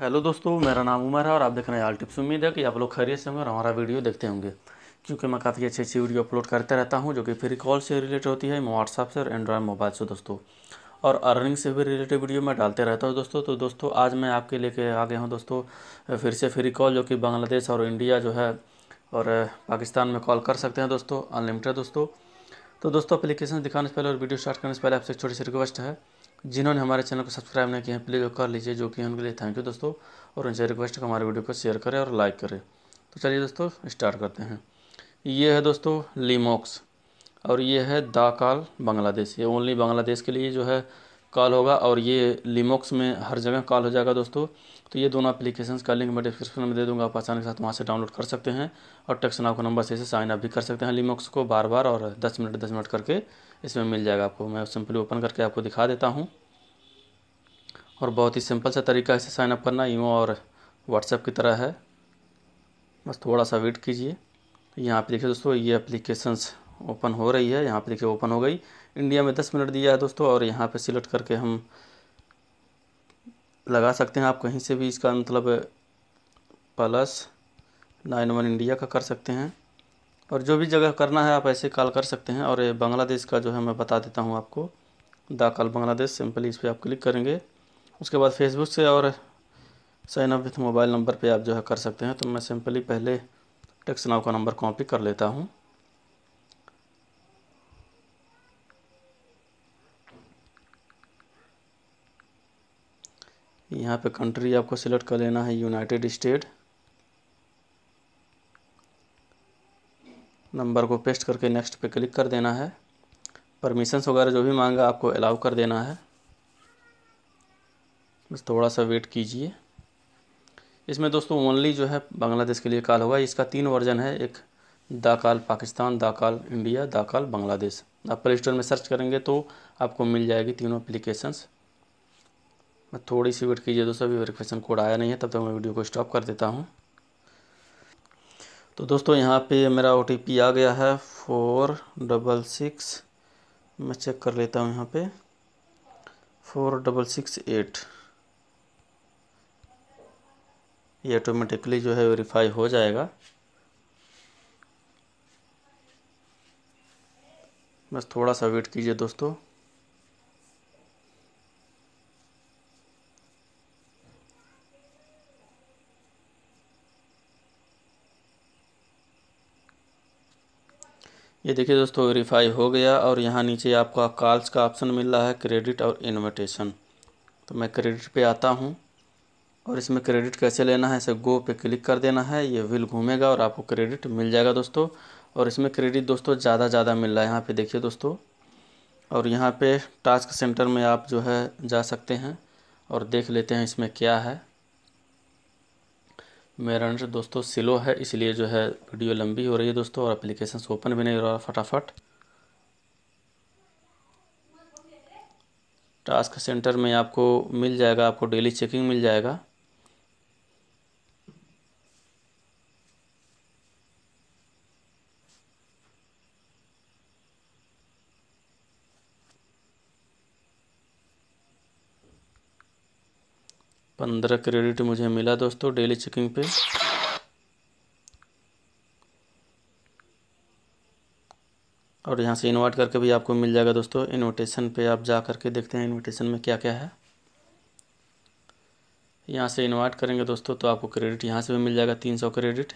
hello दोस्तों मेरा नाम उमर है और आप देख रहे हैं आल टिप्स उम्मीद है कि आप लोग खैरियत से होंगे और हमारा वीडियो देखते होंगे क्योंकि मैं काफ़ी अच्छी अच्छी वीडियो अपलोड करते रहता हूं जो कि फ्री कॉल से रिलेटेड होती है व्हाट्सअप से और एंड्रॉयड मोबाइल से दोस्तों और अर्निंग से भी रिलेटेड वीडियो मैं डालते रहता हूँ दोस्तों तो दोस्तों आज मैं आपके लेके आ गया हूँ दोस्तों फिर से फ्री कॉल जो कि बांग्लादेश और इंडिया जो है और पाकिस्तान में कॉल कर सकते हैं दोस्तों अनलिमिटेड दोस्तों तो दोस्तों अप्लीकेशन दिखाने से पहले और वीडियो स्टार्ट करने से पहले आपसे एक छोटी सी रिक्वेस्ट है जिन्होंने हमारे चैनल को सब्सक्राइब नहीं किया है प्लीज़ कर लीजिए जो कि उनके लिए थैंक यू दोस्तों और उनसे रिक्वेस्ट है हमारे वीडियो को शेयर करें और लाइक करें तो चलिए दोस्तों स्टार्ट करते हैं ये है दोस्तों लीमॉक्स और ये है दाकाल बांग्लादेश ये ओनली बांग्लादेश के लिए जो है कॉल होगा और ये लिमोक्स में हर जगह कॉल हो जाएगा दोस्तों तो ये दोनों एप्लीकेशन का लिंक मैं डिस्क्रिप्शन में दे दूंगा आप आसानी के साथ वहाँ से डाउनलोड कर सकते हैं और टेक्स नाव का नंबर से इसे साइन अप भी कर सकते हैं लिमोक्स को बार बार और दस मिनट दस मिनट करके इसमें मिल जाएगा आपको मैं सिंपली ओपन करके आपको दिखा देता हूँ और बहुत ही सिंपल सा तरीका इसे साइन अप करना ईमो और व्हाट्सएप की तरह है बस थोड़ा सा वेट कीजिए यहाँ पे देखिए दोस्तों ये एप्लीकेशंस ओपन हो रही है यहाँ पे देखिए ओपन हो गई इंडिया में दस मिनट दिया है दोस्तों और यहाँ पे सिलेक्ट करके हम लगा सकते हैं आप कहीं से भी इसका मतलब प्लस नाइन वन इंडिया का कर सकते हैं और जो भी जगह करना है आप ऐसे कॉल कर सकते हैं और ये बांग्लादेश का जो है मैं बता देता हूँ आपको द कॉल बांग्लादेश सिंपली इस पर आप क्लिक करेंगे उसके बाद फेसबुक से और sign up with mobile number पे आप जो है कर सकते हैं तो मैं सिंपली पहले टेक्स नाव का नंबर कॉपी कर लेता हूँ यहाँ पे कंट्री आपको सिलेक्ट कर लेना है यूनाइटेड स्टेट नंबर को पेस्ट करके नेक्स्ट पे क्लिक कर देना है परमिशंस वगैरह जो भी मांगा आपको अलाउ कर देना है बस थोड़ा सा वेट कीजिए इसमें दोस्तों ओनली जो है बांग्लादेश के लिए कॉल होगा इसका तीन वर्जन है एक दाकाल पाकिस्तान दाकाल इंडिया दाकाल बांग्लादेश आप प्ले स्टोर में सर्च करेंगे तो आपको मिल जाएगी तीनों अप्लीकेशंस मैं थोड़ी सी वेट कीजिए दोस्तों अभी वेरिफिकेशन कोड आया नहीं है तब तक मैं वीडियो को स्टॉप कर देता हूँ तो दोस्तों यहाँ पे मेरा ओ आ गया है फोर डबल सिक्स मैं चेक कर लेता हूँ यहाँ पे फोर डबल सिक्स एट ये ऑटोमेटिकली जो है वेरीफाई हो जाएगा बस थोड़ा सा वेट कीजिए दोस्तों ये देखिए दोस्तों वेरीफाई हो गया और यहाँ नीचे आपका कॉल्स का ऑप्शन मिल रहा है क्रेडिट और इन्विटेशन तो मैं क्रेडिट पे आता हूँ और इसमें क्रेडिट कैसे लेना है इसे गो पे क्लिक कर देना है ये विल घूमेगा और आपको क्रेडिट मिल जाएगा दोस्तों और इसमें क्रेडिट दोस्तों ज़्यादा ज़्यादा मिल रहा है यहाँ पर देखिए दोस्तों और यहाँ पर टास्क सेंटर में आप जो है जा सकते हैं और देख लेते हैं इसमें क्या है मेरा आंसर दोस्तों स्लो है इसलिए जो है वीडियो लंबी हो रही है दोस्तों और अप्लीकेशन ओपन भी नहीं हो रहा फटाफट टास्क सेंटर में आपको मिल जाएगा आपको डेली चेकिंग मिल जाएगा पंद्रह क्रेडिट मुझे मिला दोस्तों डेली चेकिंग पे और यहाँ से इनवाइट करके भी आपको मिल जाएगा दोस्तों इनविटेशन पे आप जा करके देखते हैं इनविटेशन में क्या क्या है यहाँ से इनवाइट करेंगे दोस्तों तो आपको क्रेडिट यहाँ से भी मिल जाएगा तीन सौ क्रेडिट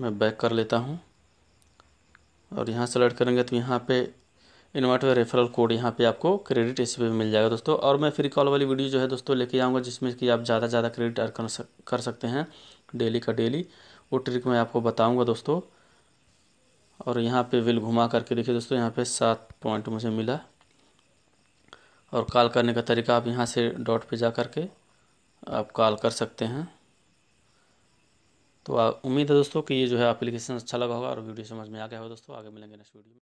मैं बैक कर लेता हूँ और यहाँ सेलेक्ट करेंगे तो यहाँ पे इन्वर्ट रेफरल कोड यहाँ पे आपको क्रेडिट इस पर मिल जाएगा दोस्तों और मैं फ्री कॉल वाली वीडियो जो है दोस्तों लेके आऊँगा जिसमें कि आप ज़्यादा ज़्यादा क्रेडिट अर्न कर सकते हैं डेली का डेली वो ट्रिक मैं आपको बताऊँगा दोस्तों और यहाँ पे विल घुमा करके देखिए दोस्तों यहाँ पे सात पॉइंट मुझे मिला और कॉल करने का तरीका आप यहाँ से डॉट पे जा करके आप कॉल कर सकते हैं तो उम्मीद है दोस्तों कि ये जो है एप्लीकेशन अच्छा लगा होगा और वीडियो समझ में आ गया होगा दोस्तों आगे मिलेंगे नेक्स्ट वीडियो में